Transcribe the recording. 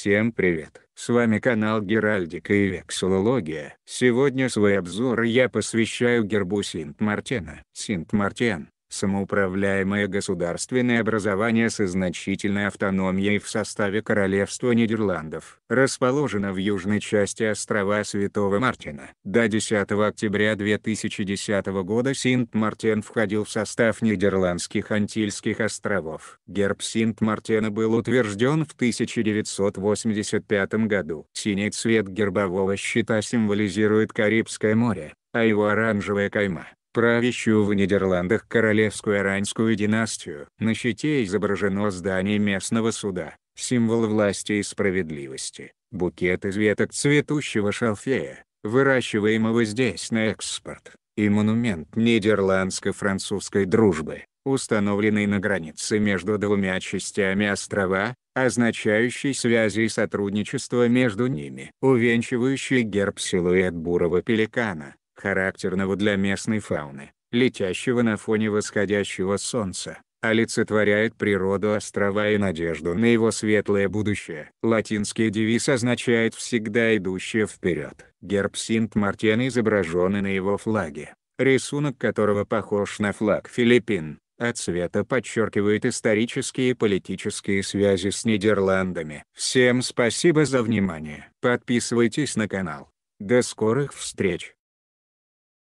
Всем привет! С вами канал Геральдика и Вексилология. Сегодня свой обзор я посвящаю гербу Синт-Мартена. Синт-Мартен самоуправляемое государственное образование со значительной автономией в составе Королевства Нидерландов. Расположено в южной части острова Святого Мартина. До 10 октября 2010 года Синт-Мартен входил в состав Нидерландских Антильских островов. Герб Синт-Мартена был утвержден в 1985 году. Синий цвет гербового щита символизирует Карибское море, а его оранжевая кайма правящую в Нидерландах королевскую иранскую династию. На щите изображено здание местного суда, символ власти и справедливости, букет из веток цветущего шалфея, выращиваемого здесь на экспорт, и монумент нидерландско-французской дружбы, установленный на границе между двумя частями острова, означающий связи и сотрудничество между ними, увенчивающий герб силуэт бурого пеликана характерного для местной фауны, летящего на фоне восходящего солнца, олицетворяет природу острова и надежду на его светлое будущее. Латинский девиз означает «всегда идущее вперед». Герб Синт-Мартен изображен на его флаге, рисунок которого похож на флаг Филиппин, а цвета подчеркивает исторические и политические связи с Нидерландами. Всем спасибо за внимание. Подписывайтесь на канал. До скорых встреч!